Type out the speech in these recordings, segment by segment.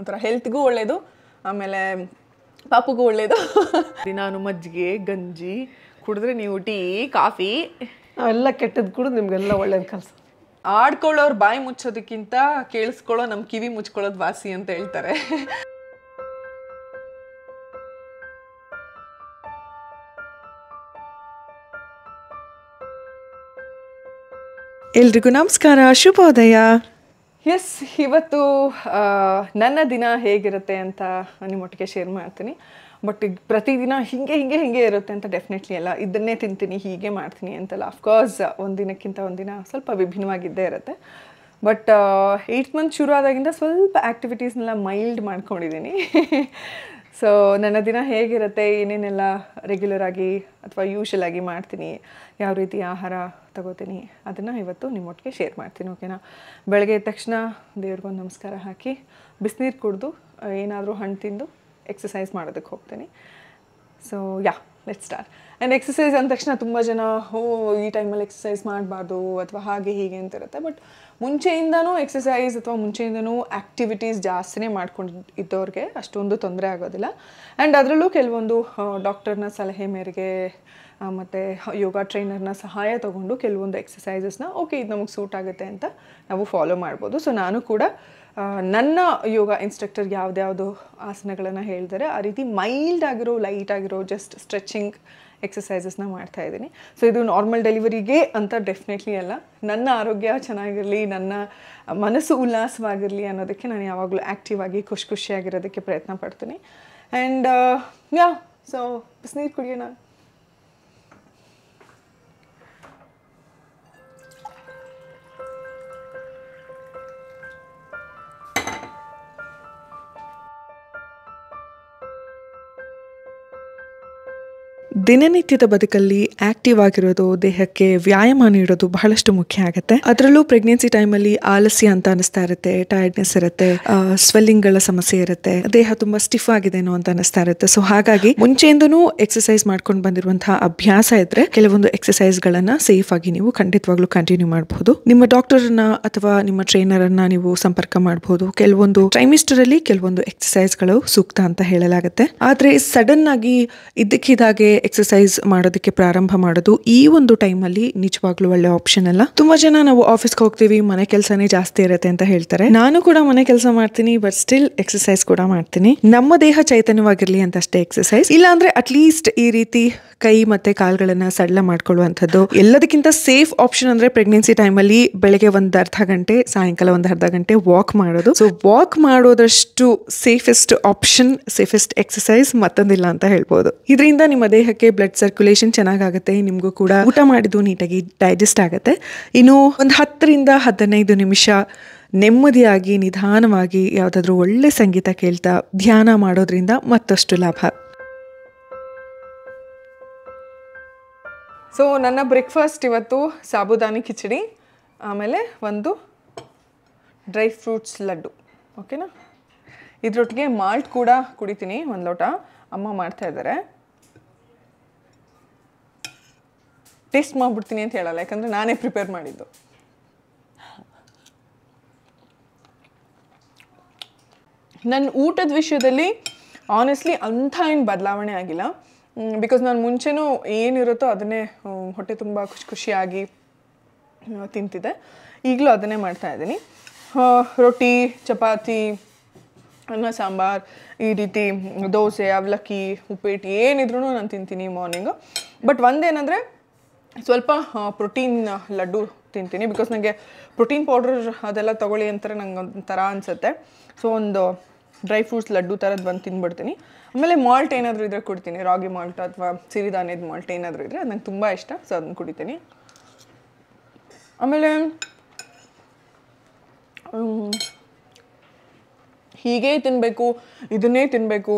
ಒಂಥರ ಹೆಲ್ತ್ಗೂ ಒಳ್ಳೆಯದು ಆಮೇಲೆ ಪಾಪುಗೂ ಒಳ್ಳೆಯದು ನಾನು ಮಜ್ಜಿಗೆ ಗಂಜಿ ಕುಡಿದ್ರೆ ನೀವು ಟೀ ಕಾಫಿ ಎಲ್ಲ ಕೆಟ್ಟದ್ದು ಕುಡಿದು ನಿಮಗೆಲ್ಲ ಒಳ್ಳೇದು ಕೆಲಸ ಆಡ್ಕೊಳ್ಳೋರು ಬಾಯಿ ಮುಚ್ಚೋದಕ್ಕಿಂತ ಕೇಳಿಸ್ಕೊಳ್ಳೋ ನಮ್ಮ ಕಿವಿ ಮುಚ್ಕೊಳ್ಳೋದು ವಾಸಿ ಅಂತ ಹೇಳ್ತಾರೆ ಎಲ್ರಿಗೂ ನಮಸ್ಕಾರ ಶುಭೋದಯ ಎಸ್ ಇವತ್ತು ನನ್ನ ದಿನ ಹೇಗಿರುತ್ತೆ ಅಂತ ನಿಮ್ಮೊಟ್ಟಿಗೆ ಶೇರ್ ಮಾಡ್ತೀನಿ ಬಟ್ ಪ್ರತಿದಿನ ಹೀಗೆ ಹೀಗೆ ಹೀಗೆ ಇರುತ್ತೆ ಅಂತ ಡೆಫಿನೆಟ್ಲಿ ಅಲ್ಲ ಇದನ್ನೇ ತಿಂತೀನಿ ಹೀಗೆ ಮಾಡ್ತೀನಿ ಅಂತಲ್ಲ ಅಫ್ಕೋರ್ಸ್ ಒಂದಿನಕ್ಕಿಂತ ಒಂದಿನ ಸ್ವಲ್ಪ ವಿಭಿನ್ನವಾಗಿದ್ದೇ ಇರುತ್ತೆ ಬಟ್ ಏಯ್ಟ್ ಮಂತ್ ಶುರು ಆದಾಗಿಂದ ಸ್ವಲ್ಪ ಆ್ಯಕ್ಟಿವಿಟೀಸ್ನೆಲ್ಲ ಮೈಲ್ಡ್ ಮಾಡ್ಕೊಂಡಿದ್ದೀನಿ ಸೊ ನನ್ನ ದಿನ ಹೇಗಿರುತ್ತೆ ಏನೇನೆಲ್ಲ ರೆಗ್ಯುಲರ್ ಆಗಿ ಅಥವಾ ಆಗಿ ಮಾಡ್ತೀನಿ ಯಾವ ರೀತಿ ಆಹಾರ ತಗೋತೀನಿ ಅದನ್ನು ಇವತ್ತು ನಿಮ್ಮೊಟ್ಟಿಗೆ ಶೇರ್ ಮಾಡ್ತೀನಿ ಓಕೆನಾ ಬೆಳಗ್ಗೆ ಎದ್ದ ತಕ್ಷಣ ದೇವ್ರಿಗೊಂದು ನಮಸ್ಕಾರ ಹಾಕಿ ಬಿಸಿನೀರು ಕುಡಿದು ಏನಾದರೂ ಹಣ್ಣು ತಿಂದು ಎಕ್ಸಸೈಸ್ ಮಾಡೋದಕ್ಕೆ ಹೋಗ್ತೀನಿ so ya let start and exercise ಅಂದ ತಕ್ಷಣ ತುಂಬ ಜನ ಓ ಈ ಟೈಮಲ್ಲಿ ಎಕ್ಸಸೈಸ್ ಮಾಡಬಾರ್ದು ಅಥವಾ ಹಾಗೆ ಹೀಗೆ ಅಂತ ಇರುತ್ತೆ ಬಟ್ ಮುಂಚೆಯಿಂದನೂ ಎಕ್ಸಸೈಸ್ ಅಥವಾ ಮುಂಚೆಯಿಂದನೂ ಆ್ಯಕ್ಟಿವಿಟೀಸ್ ಜಾಸ್ತಿನೇ ಮಾಡ್ಕೊಂಡು ಇದ್ದವ್ರಿಗೆ ಅಷ್ಟೊಂದು ತೊಂದರೆ ಆಗೋದಿಲ್ಲ ಆ್ಯಂಡ್ ಅದರಲ್ಲೂ ಕೆಲವೊಂದು ಡಾಕ್ಟರ್ನ ಸಲಹೆ ಮೇರೆಗೆ ಮತ್ತು ಯೋಗ ಟ್ರೈನರ್ನ ಸಹಾಯ ತಗೊಂಡು ಕೆಲವೊಂದು ಎಕ್ಸಸೈಸಸ್ನ ಓಕೆ ಇದು ನಮಗೆ ಸೂಟ್ ಆಗುತ್ತೆ ಅಂತ ನಾವು ಫಾಲೋ ಮಾಡ್ಬೋದು ಸೊ ನಾನು ಕೂಡ ನನ್ನ ಯೋಗ ಇನ್ಸ್ಟ್ರಕ್ಟರ್ ಯಾವುದ್ಯಾವುದು ಆಸನಗಳನ್ನು ಹೇಳಿದರೆ ಆ ರೀತಿ ಮೈಲ್ಡ್ ಆಗಿರೋ ಲೈಟ್ ಆಗಿರೋ ಜಸ್ಟ್ ಸ್ಟ್ರೆಚಿಂಗ್ ಎಕ್ಸಸೈಸಸ್ನ ಮಾಡ್ತಾ ಇದ್ದೀನಿ ಸೊ ಇದು ನಾರ್ಮಲ್ ಡೆಲಿವರಿಗೆ ಅಂತ ಡೆಫಿನೆಟ್ಲಿ ಅಲ್ಲ ನನ್ನ ಆರೋಗ್ಯ ಚೆನ್ನಾಗಿರಲಿ ನನ್ನ ಮನಸ್ಸು ಉಲ್ಲಾಸವಾಗಿರಲಿ ಅನ್ನೋದಕ್ಕೆ ನಾನು ಯಾವಾಗಲೂ ಆ್ಯಕ್ಟಿವ್ ಆಗಿ ಖುಷಿ ಖುಷಿಯಾಗಿರೋದಕ್ಕೆ ಪ್ರಯತ್ನ ಪಡ್ತೀನಿ ಆ್ಯಂಡ್ ಯಾ ಸೊ ಬಿಸಿನೀರು ಕುಡಿಯೋಣ ದಿನನಿತ್ಯದ ಬದುಕಲ್ಲಿ ಆಕ್ಟಿವ್ ಆಗಿರೋದು ದೇಹಕ್ಕೆ ವ್ಯಾಯಾಮ ನೀಡೋದು ಬಹಳಷ್ಟು ಮುಖ್ಯ ಆಗುತ್ತೆ ಅದರಲ್ಲೂ ಪ್ರೆಗ್ನೆನ್ಸಿ ಟೈಮಲ್ಲಿ ಆಲಸ್ಯ ಅಂತ ಅನಿಸ್ತಾ ಇರುತ್ತೆ ಟೈರ್ಡ್ನೆಸ್ ಇರುತ್ತೆ ಸ್ವೆಲ್ಲಿಂಗ್ಗಳ ಸಮಸ್ಯೆ ಇರುತ್ತೆ ದೇಹ ತುಂಬಾ ಸ್ಟಿಫ್ ಆಗಿದೆನೋ ಅಂತ ಅನಿಸ್ತಾ ಇರುತ್ತೆ ಸೊ ಹಾಗಾಗಿ ಮುಂಚೆಯಿಂದನೂ ಎಕ್ಸಸೈಸ್ ಮಾಡ್ಕೊಂಡು ಬಂದಿರುವಂತಹ ಅಭ್ಯಾಸ ಇದ್ರೆ ಕೆಲವೊಂದು ಎಕ್ಸಸೈಸ್ ಗಳನ್ನ ಸೇಫ್ ಆಗಿ ನೀವು ಖಂಡಿತವಾಗ್ಲೂ ಕಂಟಿನ್ಯೂ ಮಾಡಬಹುದು ನಿಮ್ಮ ಡಾಕ್ಟರ್ ಡಾಕ್ಟರ್ನ ಅಥವಾ ನಿಮ್ಮ ಟ್ರೈನರ್ ಅನ್ನ ನೀವು ಸಂಪರ್ಕ ಮಾಡಬಹುದು ಕೆಲವೊಂದು ಟ್ರೈಮಿಸ್ಟರ್ ಅಲ್ಲಿ ಕೆಲವೊಂದು ಎಕ್ಸಸೈಸ್ ಗಳು ಸೂಕ್ತ ಅಂತ ಹೇಳಲಾಗುತ್ತೆ ಆದ್ರೆ ಸಡನ್ ಆಗಿ ಇದ್ದಕ್ಕಿದ್ದಾಗೆ ಎಕ್ಸಸೈಸ್ ಮಾಡೋದಕ್ಕೆ ಪ್ರಾರಂಭ ಮಾಡೋದು ಈ ಒಂದು ಟೈಮಲ್ಲಿ ನಿಜವಾಗ್ಲೂ ಒಳ್ಳೆ ಆಪ್ಷನ್ ಅಲ್ಲ ತುಂಬಾ ಜನ ನಾವು ಆಫೀಸ್ಗೆ ಹೋಗ್ತೀವಿ ಮನೆ ಕೆಲಸನೇ ಜಾಸ್ತಿ ಇರುತ್ತೆ ಅಂತ ಹೇಳ್ತಾರೆ ನಾನು ಕೂಡ ಮನೆ ಕೆಲಸ ಮಾಡ್ತೀನಿ ಬಟ್ ಸ್ಟಿಲ್ ಎಕ್ಸಸೈಸ್ ಕೂಡ ಮಾಡ್ತೀನಿ ನಮ್ಮ ದೇಹ ಚೈತನ್ಯವಾಗಿರ್ಲಿ ಅಂತಷ್ಟೇ ಎಕ್ಸಸೈಸ್ ಇಲ್ಲ ಅಂದ್ರೆ ಅಟ್ಲೀಸ್ಟ್ ಈ ರೀತಿ ಕೈ ಮತ್ತೆ ಕಾಲ್ಗಳನ್ನ ಸಡಲ ಮಾಡ್ಕೊಳ್ಳುವಂತದ್ದು ಎಲ್ಲದಕ್ಕಿಂತ ಸೇಫ್ ಆಪ್ಷನ್ ಅಂದ್ರೆ ಪ್ರೆಗ್ನೆನ್ಸಿ ಟೈಮಲ್ಲಿ ಬೆಳಗ್ಗೆ ಒಂದ್ ಅರ್ಧ ಗಂಟೆ ಸಾಯಂಕಾಲ ಒಂದ್ ಅರ್ಧ ಗಂಟೆ ವಾಕ್ ಮಾಡೋದು ಸೊ ವಾಕ್ ಮಾಡೋದಷ್ಟು ಸೇಫೆಸ್ಟ್ ಆಪ್ಷನ್ ಸೇಫೆಸ್ಟ್ ಎಕ್ಸಸೈಸ್ ಮತ್ತೊಂದಿಲ್ಲ ಅಂತ ಹೇಳ್ಬೋದು ಇದರಿಂದ ನಿಮ್ಮ ದೇಹ ದೇಹಕ್ಕೆ ಬ್ಲಡ್ ಸರ್ಕ್ಯುಲೇಷನ್ ಚೆನ್ನಾಗಾಗುತ್ತೆ ನಿಮಗೂ ಕೂಡ ಊಟ ಮಾಡಿದ್ದು ನೀಟಾಗಿ ಡೈಜೆಸ್ಟ್ ಆಗುತ್ತೆ ಇನ್ನು ಒಂದು ಹತ್ತರಿಂದ ಹದಿನೈದು ನಿಮಿಷ ನೆಮ್ಮದಿಯಾಗಿ ನಿಧಾನವಾಗಿ ಯಾವುದಾದ್ರೂ ಒಳ್ಳೆ ಸಂಗೀತ ಕೇಳ್ತಾ ಧ್ಯಾನ ಮಾಡೋದ್ರಿಂದ ಮತ್ತಷ್ಟು ಲಾಭ ಸೊ ನನ್ನ ಬ್ರೇಕ್ಫಾಸ್ಟ್ ಇವತ್ತು ಸಾಬುದಾನಿ ಕಿಚಡಿ ಆಮೇಲೆ ಒಂದು ಡ್ರೈ ಫ್ರೂಟ್ಸ್ ಲಡ್ಡು ಓಕೆನಾ ಇದರೊಟ್ಟಿಗೆ ಮಾಲ್ಟ್ ಕೂಡ ಕುಡಿತೀನಿ ಒಂದು ಲೋಟ ಅಮ್ಮ ಮಾಡ್ತಾ ಇದ್ದಾರೆ ಟೇಸ್ಟ್ ಮಾಡ್ಬಿಡ್ತೀನಿ ಅಂತ ಹೇಳಲ್ಲ ಯಾಕಂದರೆ ನಾನೇ ಪ್ರಿಪೇರ್ ಮಾಡಿದ್ದು ನನ್ನ ಊಟದ ವಿಷಯದಲ್ಲಿ ಆನೆಸ್ಟ್ಲಿ ಅಂಥ ಏನು ಬದಲಾವಣೆ ಆಗಿಲ್ಲ ಬಿಕಾಸ್ ನಾನು ಮುಂಚೆನೂ ಏನಿರುತ್ತೋ ಅದನ್ನೇ ಹೊಟ್ಟೆ ತುಂಬ ಖುಷಿ ಖುಷಿಯಾಗಿ ತಿಂತಿದ್ದೆ ಈಗಲೂ ಅದನ್ನೇ ಮಾಡ್ತಾ ಇದ್ದೀನಿ ರೊಟ್ಟಿ ಚಪಾತಿ ಅನ್ನ ಸಾಂಬಾರು ಈ ರೀತಿ ದೋಸೆ ಅವಲಕ್ಕಿ ಉಪ್ಪಿಟ್ಟು ಏನಿದ್ರು ನಾನು ತಿಂತೀನಿ ಮಾರ್ನಿಂಗು ಬಟ್ ಒಂದೇನಂದರೆ ಸ್ವಲ್ಪ ಪ್ರೋಟೀನ್ ಲಡ್ಡು ತಿಂತೀನಿ ಬಿಕಾಸ್ ನನಗೆ ಪ್ರೋಟೀನ್ ಪೌಡ್ರ್ ಅದೆಲ್ಲ ತೊಗೊಳ್ಳಿ ಅಂತಾರೆ ನಂಗೆ ಒಂಥರ ಅನಿಸುತ್ತೆ ಸೊ ಒಂದು ಡ್ರೈ ಫ್ರೂಟ್ಸ್ ಲಡ್ಡು ಥರದ್ದು ಬಂದು ತಿನ್ಬಿಡ್ತೀನಿ ಆಮೇಲೆ ಮಾಲ್ಟ್ ಏನಾದರೂ ಇದ್ರೆ ಕುಡ್ತೀನಿ ರಾಗಿ ಮಾಲ್ಟ್ ಅಥವಾ ಸಿರಿಧಾನ್ಯದ ಮಾಲ್ಟ್ ಏನಾದರೂ ಇದ್ರೆ ನಂಗೆ ತುಂಬ ಇಷ್ಟ ಸೊ ಅದನ್ನು ಕುಡಿತೀನಿ ಆಮೇಲೆ ಹೀಗೇ ತಿನ್ನಬೇಕು ಇದನ್ನೇ ತಿನ್ನಬೇಕು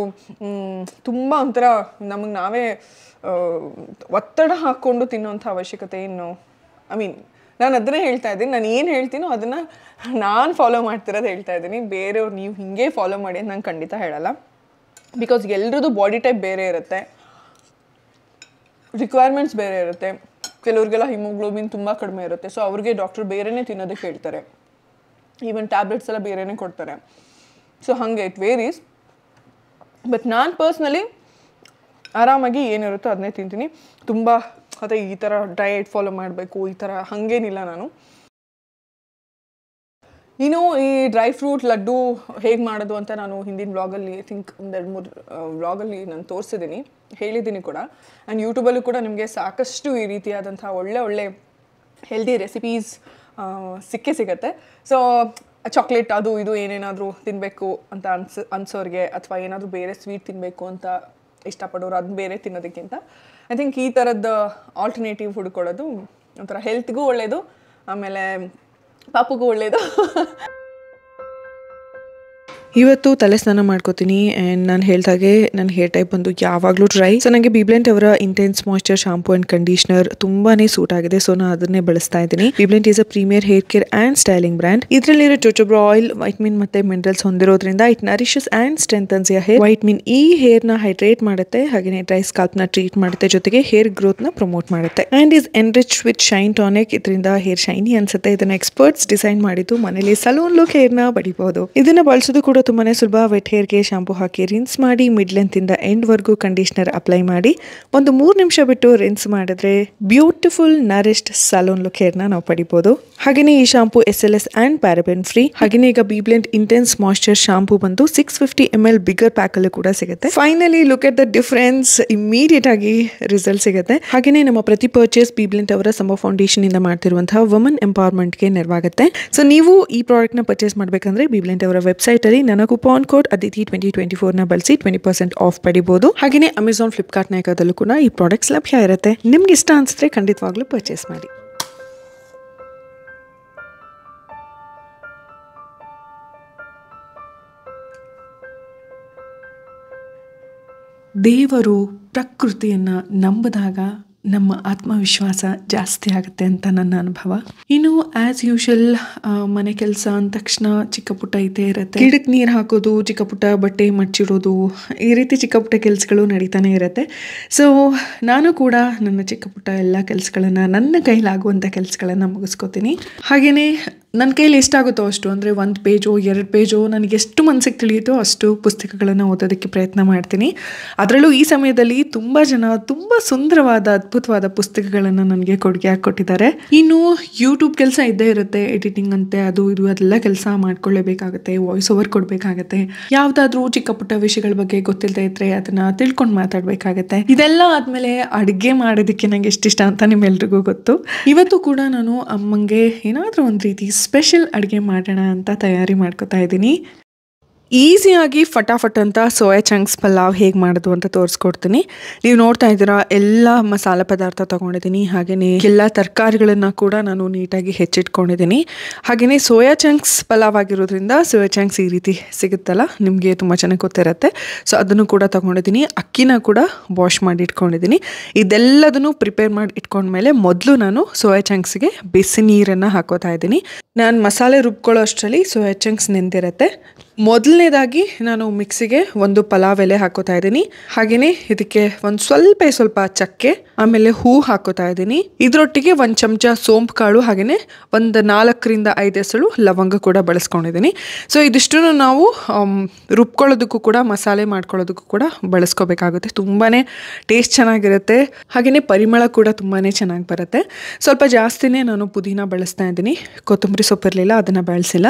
ತುಂಬ ಒಂಥರ ನಮಗೆ ನಾವೇ ಒತ್ತಡ ಹಾಕ್ಕೊಂಡು ತಿನ್ನುವಂಥ ಅವಶ್ಯಕತೆ ಏನು ಐ ಮೀನ್ ನಾನು ಅದನ್ನೇ ಹೇಳ್ತಾ ಇದ್ದೀನಿ ನಾನು ಏನು ಹೇಳ್ತೀನೋ ಅದನ್ನು ನಾನು ಫಾಲೋ ಮಾಡ್ತಿರೋದು ಹೇಳ್ತಾ ಇದ್ದೀನಿ ಬೇರೆಯವ್ರು ನೀವು ಹೀಗೆ ಫಾಲೋ ಮಾಡಿ ಅಂತ ನಾನು ಖಂಡಿತ ಹೇಳಲ್ಲ ಬಿಕಾಸ್ ಎಲ್ರದ್ದು ಬಾಡಿ ಟೈಪ್ ಬೇರೆ ಇರುತ್ತೆ ರಿಕ್ವೈರ್ಮೆಂಟ್ಸ್ ಬೇರೆ ಇರುತ್ತೆ ಕೆಲವ್ರಿಗೆಲ್ಲ ಹಿಮೋಗ್ಲೋಬಿನ್ ತುಂಬ ಕಡಿಮೆ ಇರುತ್ತೆ ಸೊ ಅವ್ರಿಗೆ ಡಾಕ್ಟರ್ ಬೇರೆನೇ ತಿನ್ನೋದಕ್ಕೆ ಹೇಳ್ತಾರೆ ಈವನ್ ಟ್ಯಾಬ್ಲೆಟ್ಸ್ ಎಲ್ಲ ಬೇರೆ ಕೊಡ್ತಾರೆ ಸೊ ಹಂಗೆ ಇಟ್ ವೇರೀಸ್ ಬಟ್ ನಾನು ಪರ್ಸ್ನಲಿ ಆರಾಮಾಗಿ ಏನಿರುತ್ತೋ ಅದನ್ನೇ ತಿಂತೀನಿ ತುಂಬ ಅದೇ ಈ ಥರ ಡಯಟ್ ಫಾಲೋ ಮಾಡಬೇಕು ಈ ಥರ ಹಾಗೇನಿಲ್ಲ ನಾನು ಇನ್ನು ಈ ಡ್ರೈ ಫ್ರೂಟ್ ಲಡ್ಡು ಹೇಗೆ ಮಾಡೋದು ಅಂತ ನಾನು ಹಿಂದಿನ ವ್ಲಾಗಲ್ಲಿ ಐ ಥಿಂಕ್ ಒಂದೆರಡು ಮೂರು ವ್ಲಾಗಲ್ಲಿ ನಾನು ತೋರಿಸಿದ್ದೀನಿ ಹೇಳಿದ್ದೀನಿ ಕೂಡ ಆ್ಯಂಡ್ ಯೂಟ್ಯೂಬಲ್ಲೂ ಕೂಡ ನಿಮಗೆ ಸಾಕಷ್ಟು ಈ ರೀತಿಯಾದಂಥ ಒಳ್ಳೆ ಒಳ್ಳೆ ಹೆಲ್ದಿ ರೆಸಿಪೀಸ್ ಸಿಕ್ಕೇ ಸಿಗತ್ತೆ ಸೊ ಚಾಕ್ಲೇಟ್ ಅದು ಇದು ಏನೇನಾದರೂ ತಿನ್ನಬೇಕು ಅಂತ ಅನ್ಸ ಅನ್ಸೋರಿಗೆ ಅಥವಾ ಏನಾದರೂ ಬೇರೆ ಸ್ವೀಟ್ ತಿನ್ನಬೇಕು ಅಂತ ಇಷ್ಟಪಡೋರು ಅದು ಬೇರೆ ತಿನ್ನೋದಕ್ಕಿಂತ ಐ ಥಿಂಕ್ ಈ ಥರದ ಆಲ್ಟರ್ನೇಟಿವ್ ಹುಡ್ಕೊಳ್ಳೋದು ಒಂಥರ ಹೆಲ್ತ್ಗೂ ಒಳ್ಳೆಯದು ಆಮೇಲೆ ಪಾಪಗೂ ಒಳ್ಳೆಯದು ಇವತ್ತು ತಲೆ ಸ್ನಾನ ಮಾಡ್ಕೋತೀನಿ ಆ್ಯಂಡ್ ನಾನು ಹೇಳ್ದಾಗೆ ನನ್ನ ಹೇರ್ ಟೈಪ್ ಬಂದು ಯಾವಾಗಲೂ ಡ್ರೈ ಸೊ ನನಗೆ ಬಿಬ್ಲೆಂಟ್ ಅವರ intense moisture shampoo and conditioner ತುಂಬಾನೇ ಸೂಟ್ ಆಗಿದೆ ಸೊ ನಾನು ಅದನ್ನೇ ಬಳಸ್ತಾ ಇದ್ದೀನಿ BBlunt is a premier hair care and styling brand ಇದರಲ್ಲಿರೋ ಚೊಚೊಬ್ರೋ ಆಯಿಲ್ ವೈಟ್ಮಿನ್ ಮತ್ತೆ ಮಿನರಲ್ಸ್ ಹೊಂದಿರೋದ್ರಿಂದ it nourishes and strengthens ya hair vitamin ಈ ಹೇರ್ನ ಹೈಡ್ರೇಟ್ ಮಾಡುತ್ತೆ ಹಾಗೆಯೇ ಡ್ರೈ ಸ್ಕಾಲ್ಪ್ನ ಟ್ರೀಟ್ ಮಾಡುತ್ತೆ ಜೊತೆಗೆ ಹೇರ್ ಗ್ರೋತ್ ನ ಪ್ರಮೋಟ್ ಮಾಡುತ್ತೆ and is enrich with shine tonic ಇದರಿಂದ ಹೇರ್ ಶೈನಿ ಅನ್ಸುತ್ತೆ ಇದನ್ನ ಎಕ್ಸ್ಪರ್ಟ್ಸ್ ಡಿಸೈನ್ ಮಾಡಿದ್ದು ಮನೇಲಿ ಸಲೂನ್ ಲುಕ್ ಹೇರ್ನ ಬಡಿಬಹುದು ಇದನ್ನ ಬಳಸೋದು ಕೂಡ ತುಂಬಾ ಸುಲಭ ವೆಟ್ ಹೇರ್ಗೆ ಶಾಂಪು ಹಾಕಿ ರಿನ್ಸ್ ಮಾಡಿ ಮಿಡ್ ಎಂಡ್ ಎಂಡ್ವರೆಗೂ ಕಂಡೀಷ್ನರ್ ಅಪ್ಲೈ ಮಾಡಿ ಒಂದು ಮೂರು ನಿಮಿಷ ಬಿಟ್ಟು ರಿನ್ಸ್ ಮಾಡಿದ್ರೆ ಬ್ಯೂಟಿಫುಲ್ ನರಿಶ್ಡ್ ಸಲೂನ್ ಲುಕ್ ಹೇರ್ನ ನಾವು ಪಡಿಬೋದು ಹಾಗೆಯೇ ಈ shampoo S L S and paraben free ಹಾಗೆಯೇ ಈಗ ಬಿಬ್ಲೆಂಟ್ ಇಂಟೆನ್ಸ್ ಮಾಯಿಶ್ಚರ್ ಶಾಂಪು ಬಂದು six fifty M L bigger ಪ್ಯಾಕಲ್ಲಿ ಕೂಡ ಸಿಗುತ್ತೆ finally look at the difference immediate ಆಗಿ ರಿಸಲ್ಟ್ ಸಿಗುತ್ತೆ ಹಾಗೆಯೇ ನಮ್ಮ ಪ್ರತಿ ಪರ್ಚೇಸ್ ಬಿಬ್ಲೆಂಟ್ ಅವರ ಸಮ ಫೌಂಡೇಶನ್ ಇಂದ ಮಾಡ್ತಿರುವಂತಹ ವುಮನ್ ಗೆ ನೆರವಾಗುತ್ತೆ ಸೊ ನೀವು ಈ ಪ್ರಾಡಕ್ಟ್ ನ ಪರ್ಚೇಸ್ ಮಾಡಬೇಕಂದ್ರೆ ಬಿಬ್ಲೆಂಟ್ ಅವರ ಅಲ್ಲಿ ನನ್ನ ಕೋಡ್ ಅದಿತಿ ಟ್ವೆಂಟಿ ಟ್ವೆಂಟಿ ನ ಬಳಸಿ ಟ್ವೆಂಟಿ ಪರ್ಸೆಂಟ್ ಆಫ್ ಪಡಿಬೋದು ಹಾಗೆ ಅಮೆಝಾನ್ ಫ್ಲಿಪ್ಕಾರ್ಟ್ ನಾಯಕದಲ್ಲೂ ಕೂಡ ಈ ಪ್ರಾಡಕ್ಟ್ಸ್ ಲಭ್ಯ ಇರುತ್ತೆ ನಿಮ್ಗೆ ಇಷ್ಟ ಅನಿಸಿದ್ರೆ ಖಂಡಿತವಾಗ್ಲೂ ಪರ್ಚೇಸ್ ಮಾಡಿ ದೇವರು ಪ್ರಕೃತಿಯನ್ನ ನಂಬಿದಾಗ ನಮ್ಮ ಆತ್ಮವಿಶ್ವಾಸ ಜಾಸ್ತಿ ಆಗುತ್ತೆ ಅಂತ ನನ್ನ ಅನುಭವ ಇನ್ನು ಆ್ಯಸ್ ಯೂಶಲ್ ಮನೆ ಕೆಲಸ ಅಂದ ತಕ್ಷಣ ಚಿಕ್ಕ ಪುಟ್ಟ ಇದ್ದೇ ಇರುತ್ತೆ ಗಿಡಕ್ಕೆ ನೀರು ಹಾಕೋದು ಚಿಕ್ಕ ಪುಟ್ಟ ಬಟ್ಟೆ ಮಚ್ಚಿರೋದು ಈ ರೀತಿ ಚಿಕ್ಕ ಪುಟ್ಟ ಕೆಲಸಗಳು ನಡೀತಾನೆ ಇರುತ್ತೆ ಸೊ ನಾನು ಕೂಡ ನನ್ನ ಚಿಕ್ಕ ಪುಟ್ಟ ಎಲ್ಲ ಕೆಲಸಗಳನ್ನು ನನ್ನ ಕೈಲಾಗುವಂಥ ಕೆಲಸಗಳನ್ನು ಮುಗಿಸ್ಕೋತೀನಿ ಹಾಗೆಯೇ ನನ್ನ ಕೈಯಲ್ಲಿ ಎಷ್ಟಾಗುತ್ತೋ ಅಷ್ಟು ಅಂದರೆ ಒಂದು ಪೇಜೋ ಎರಡು ಪೇಜೋ ನನಗೆ ಎಷ್ಟು ಮನಸ್ಸಿಗೆ ತಿಳಿಯುತ್ತೋ ಅಷ್ಟು ಪುಸ್ತಕಗಳನ್ನು ಓದೋದಕ್ಕೆ ಪ್ರಯತ್ನ ಮಾಡ್ತೀನಿ ಅದರಲ್ಲೂ ಈ ಸಮಯದಲ್ಲಿ ತುಂಬ ಜನ ತುಂಬ ಸುಂದರವಾದ ಅದ್ಭುತವಾದ ಪುಸ್ತಕಗಳನ್ನು ನನಗೆ ಕೊಡುಗೆ ಹಾಕ್ಕೊಟ್ಟಿದ್ದಾರೆ ಇನ್ನು ಯೂಟ್ಯೂಬ್ ಕೆಲಸ ಇದ್ದೇ ಇರುತ್ತೆ ಎಡಿಟಿಂಗ್ ಅಂತೆ ಅದು ಇದು ಅದೆಲ್ಲ ಕೆಲಸ ಮಾಡ್ಕೊಳ್ಳೇಬೇಕಾಗುತ್ತೆ ವಾಯ್ಸ್ ಓವರ್ ಕೊಡಬೇಕಾಗತ್ತೆ ಯಾವುದಾದ್ರೂ ಚಿಕ್ಕ ಪುಟ್ಟ ವಿಷಯಗಳ ಬಗ್ಗೆ ಗೊತ್ತಿಲ್ಲದೆ ಇದ್ರೆ ಅದನ್ನು ತಿಳ್ಕೊಂಡು ಮಾತಾಡಬೇಕಾಗತ್ತೆ ಇದೆಲ್ಲ ಆದಮೇಲೆ ಅಡುಗೆ ಮಾಡೋದಕ್ಕೆ ನನಗೆ ಎಷ್ಟಿಷ್ಟ ಅಂತ ನಿಮ್ಮೆಲ್ರಿಗೂ ಗೊತ್ತು ಇವತ್ತು ಕೂಡ ನಾನು ಅಮ್ಮಂಗೆ ಏನಾದರೂ ಒಂದು ರೀತಿ ಸ್ಪೆಷಲ್ ಅಡುಗೆ ಮಾಡೋಣ ಅಂತ ತಯಾರಿ ಮಾಡ್ಕೋತಾ ಇದ್ದೀನಿ ಈಸಿಯಾಗಿ ಫಟಾಫಟ್ ಅಂತ ಸೋಯಾ ಚಂಕ್ಸ್ ಪಲಾವ್ ಹೇಗೆ ಮಾಡೋದು ಅಂತ ತೋರಿಸ್ಕೊಡ್ತೀನಿ ನೀವು ನೋಡ್ತಾ ಇದ್ದೀರಾ ಎಲ್ಲ ಮಸಾಲ ಪದಾರ್ಥ ತೊಗೊಂಡಿದ್ದೀನಿ ಹಾಗೆಯೇ ಎಲ್ಲ ತರಕಾರಿಗಳನ್ನು ಕೂಡ ನಾನು ನೀಟಾಗಿ ಹೆಚ್ಚಿಟ್ಕೊಂಡಿದ್ದೀನಿ ಹಾಗೆಯೇ ಸೋಯಾ ಚಂಕ್ಸ್ ಪಲಾವ್ ಆಗಿರೋದ್ರಿಂದ ಸೋಯಾ ಚಂಕ್ಸ್ ಈ ರೀತಿ ಸಿಗುತ್ತಲ್ಲ ನಿಮಗೆ ತುಂಬ ಚೆನ್ನಾಗಿ ಗೊತ್ತಿರುತ್ತೆ ಸೊ ಅದನ್ನು ಕೂಡ ತೊಗೊಂಡಿದ್ದೀನಿ ಅಕ್ಕಿನ ಕೂಡ ವಾಶ್ ಮಾಡಿ ಇಟ್ಕೊಂಡಿದ್ದೀನಿ ಇದೆಲ್ಲದನ್ನು ಪ್ರಿಪೇರ್ ಮಾಡಿ ಇಟ್ಕೊಂಡ್ಮೇಲೆ ಮೊದಲು ನಾನು ಸೋಯಾ ಚಂಕ್ಸ್ಗೆ ಬಿಸಿ ನೀರನ್ನು ಹಾಕೋತಾ ಇದ್ದೀನಿ ನಾನು ಮಸಾಲೆ ರುಬ್ಕೊಳ್ಳೋ ಅಷ್ಟರಲ್ಲಿ ಸೋಯಾ ಚಂಕ್ಸ್ ನೆಂದಿರುತ್ತೆ ಮೊದಲನೇದಾಗಿ ನಾನು ಮಿಕ್ಸಿಗೆ ಒಂದು ಪಲಾವ್ ಎಲೆ ಹಾಕೋತಾ ಇದ್ದೀನಿ ಹಾಗೆಯೇ ಇದಕ್ಕೆ ಒಂದು ಸ್ವಲ್ಪ ಸ್ವಲ್ಪ ಚಕ್ಕೆ ಆಮೇಲೆ ಹೂ ಹಾಕೋತಾ ಇದ್ದೀನಿ ಇದರೊಟ್ಟಿಗೆ ಒಂದು ಚಮಚ ಸೋಂಪು ಕಾಳು ಹಾಗೆಯೇ ಒಂದು ನಾಲ್ಕರಿಂದ ಐದು ಎಸಳು ಲವಂಗ ಕೂಡ ಬಳಸ್ಕೊಂಡಿದ್ದೀನಿ ಸೊ ಇದಿಷ್ಟು ನಾವು ರುಬ್ಕೊಳ್ಳೋದಕ್ಕೂ ಕೂಡ ಮಸಾಲೆ ಮಾಡ್ಕೊಳ್ಳೋದಕ್ಕೂ ಕೂಡ ಬಳಸ್ಕೋಬೇಕಾಗುತ್ತೆ ತುಂಬಾ ಟೇಸ್ಟ್ ಚೆನ್ನಾಗಿರುತ್ತೆ ಹಾಗೆಯೇ ಪರಿಮಳ ಕೂಡ ತುಂಬಾ ಚೆನ್ನಾಗಿ ಬರುತ್ತೆ ಸ್ವಲ್ಪ ಜಾಸ್ತಿನೇ ನಾನು ಪುದೀನ ಬಳಸ್ತಾ ಇದ್ದೀನಿ ಕೊತ್ತಂಬರಿ ಸೊಪ್ಪಿರಲಿಲ್ಲ ಅದನ್ನು ಬಳಸಿಲ್ಲ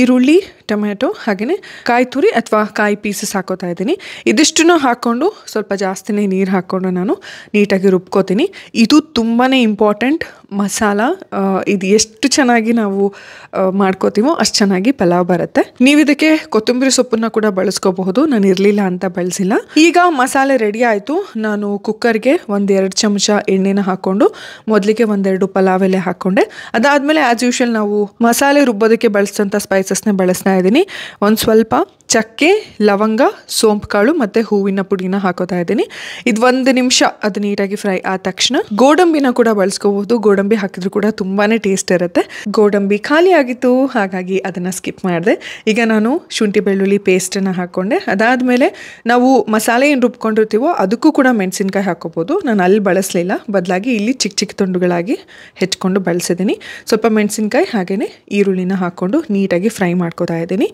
ಈರುಳ್ಳಿ ಟೊಮೆಟೊ ಹಾಗೆಯೇ ಕಾಯಿ ತುರಿ ಅಥವಾ ಕಾಯಿ ಪೀಸಸ್ ಹಾಕೋತಾ ಇದ್ದೀನಿ ಇದಿಷ್ಟನ್ನು ಹಾಕ್ಕೊಂಡು ಸ್ವಲ್ಪ ಜಾಸ್ತಿನೇ ನೀರು ಹಾಕ್ಕೊಂಡು ನಾನು ನೀಟಾಗಿ ರುಬ್ಕೋತೀನಿ ಇದು ತುಂಬಾ ಇಂಪಾರ್ಟೆಂಟ್ ಮಸಾಲ ಇದು ಎಷ್ಟು ಚೆನ್ನಾಗಿ ನಾವು ಮಾಡ್ಕೋತೀವೋ ಅಷ್ಟು ಚೆನ್ನಾಗಿ ಪಲಾವ್ ಬರುತ್ತೆ ನೀವು ಇದಕ್ಕೆ ಕೊತ್ತಂಬರಿ ಸೊಪ್ಪನ್ನ ಕೂಡ ಬಳಸ್ಕೋಬಹುದು ನಾನು ಇರಲಿಲ್ಲ ಅಂತ ಬಳಸಿಲ್ಲ ಈಗ ಮಸಾಲೆ ರೆಡಿ ಆಯಿತು ನಾನು ಕುಕ್ಕರ್ಗೆ ಒಂದೆರಡು ಚಮಚ ಎಣ್ಣೆನ ಹಾಕ್ಕೊಂಡು ಮೊದಲಿಗೆ ಒಂದೆರಡು ಪಲಾವ್ ಎಲೆ ಹಾಕ್ಕೊಂಡೆ ಅದಾದಮೇಲೆ ಆಸ್ ಯೂಶಲ್ ನಾವು ಮಸಾಲೆ ರುಬ್ಬೋದಕ್ಕೆ ಬಳಸಿದಂಥ ಸ್ಪೈಸಸ್ನ ಬಳಸ್ತಾ ಇದ್ದೀನಿ ಒಂದು ಸ್ವಲ್ಪ ಚಕ್ಕೆ ಲವಂಗ ಸೋಂಪು ಕಾಳು ಮತ್ತು ಹೂವಿನ ಪುಡಿನ ಹಾಕೋತಾ ಇದ್ದೀನಿ ಇದು ಒಂದು ನಿಮಿಷ ಅದು ನೀಟಾಗಿ ಫ್ರೈ ಆದ ತಕ್ಷಣ ಗೋಡಂಬಿನ ಕೂಡ ಬಳಸ್ಕೋಬಹುದು ಗೋಡಂಬಿ ಹಾಕಿದ್ರು ಕೂಡ ತುಂಬಾ ಟೇಸ್ಟ್ ಇರುತ್ತೆ ಗೋಡಂಬಿ ಖಾಲಿ ಆಗಿತ್ತು ಹಾಗಾಗಿ ಅದನ್ನು ಸ್ಕಿಪ್ ಮಾಡಿದೆ ಈಗ ನಾನು ಶುಂಠಿ ಬೆಳ್ಳುಳ್ಳಿ ಪೇಸ್ಟನ್ನು ಹಾಕ್ಕೊಂಡೆ ಮೇಲೆ ನಾವು ಮಸಾಲೆ ಏನು ರುಬ್ಕೊಂಡಿರ್ತೀವೋ ಅದಕ್ಕೂ ಕೂಡ ಮೆಣಸಿನ್ಕಾಯಿ ಹಾಕೋಬೋದು ನಾನು ಅಲ್ಲಿ ಬಳಸಲಿಲ್ಲ ಬದಲಾಗಿ ಇಲ್ಲಿ ಚಿಕ್ಕ ಚಿಕ್ಕ ತುಂಡುಗಳಾಗಿ ಹೆಚ್ಕೊಂಡು ಬಳಸಿದ್ದೀನಿ ಸ್ವಲ್ಪ ಮೆಣಸಿನ್ಕಾಯಿ ಹಾಗೆಯೇ ಈರುಳ್ಳಿನ ಹಾಕ್ಕೊಂಡು ನೀಟಾಗಿ ಫ್ರೈ ಮಾಡ್ಕೋತಾ ಇದ್ದೀನಿ